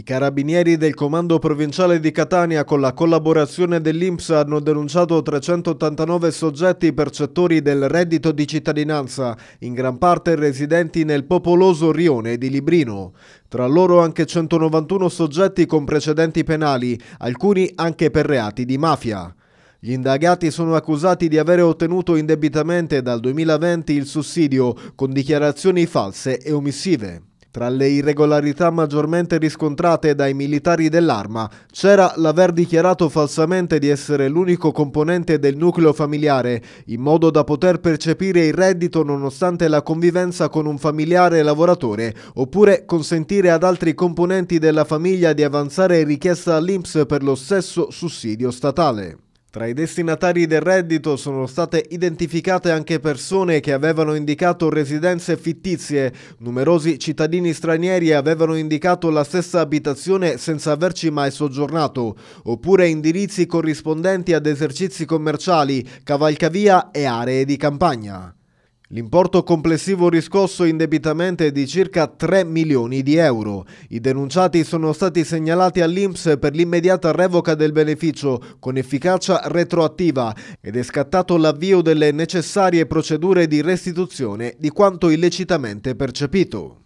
I carabinieri del comando provinciale di Catania con la collaborazione dell'Inps hanno denunciato 389 soggetti percettori del reddito di cittadinanza, in gran parte residenti nel popoloso rione di Librino. Tra loro anche 191 soggetti con precedenti penali, alcuni anche per reati di mafia. Gli indagati sono accusati di aver ottenuto indebitamente dal 2020 il sussidio con dichiarazioni false e omissive. Tra le irregolarità maggiormente riscontrate dai militari dell'arma c'era l'aver dichiarato falsamente di essere l'unico componente del nucleo familiare, in modo da poter percepire il reddito nonostante la convivenza con un familiare lavoratore, oppure consentire ad altri componenti della famiglia di avanzare richiesta all'Inps per lo stesso sussidio statale. Tra i destinatari del reddito sono state identificate anche persone che avevano indicato residenze fittizie, numerosi cittadini stranieri avevano indicato la stessa abitazione senza averci mai soggiornato, oppure indirizzi corrispondenti ad esercizi commerciali, cavalcavia e aree di campagna. L'importo complessivo riscosso indebitamente è di circa 3 milioni di euro. I denunciati sono stati segnalati all'Inps per l'immediata revoca del beneficio con efficacia retroattiva ed è scattato l'avvio delle necessarie procedure di restituzione di quanto illecitamente percepito.